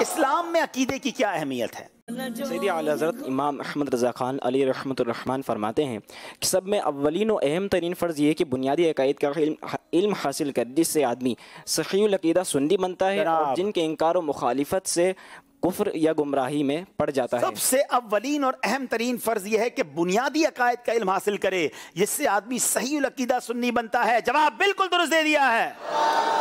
इस्लाम में अकीदे की क्या अहमियत है सैदी हज़रत इमाम अहमद रज़ा खान अली रहमतुल्रहमान फरमाते हैं कि सब में अवलिन और अहम तरीन फ़र्ज़ ये कि बुनियादी अकायद का इल्म इल्म हासिल कर जिससे आदमी सखीदा सुन्नी बनता है और जिनके इनकार मुखालफत से कुफर या गुमराही में पड़ जाता है सबसे अवलिन और अहम तरीन फ़र्ज़ यह है कि बुनियादी अकायद का इल्म हासिल करे जिससे आदमी सही अकीदा सुन्नी बनता है जवाब बिल्कुल दुरुस्त दे दिया है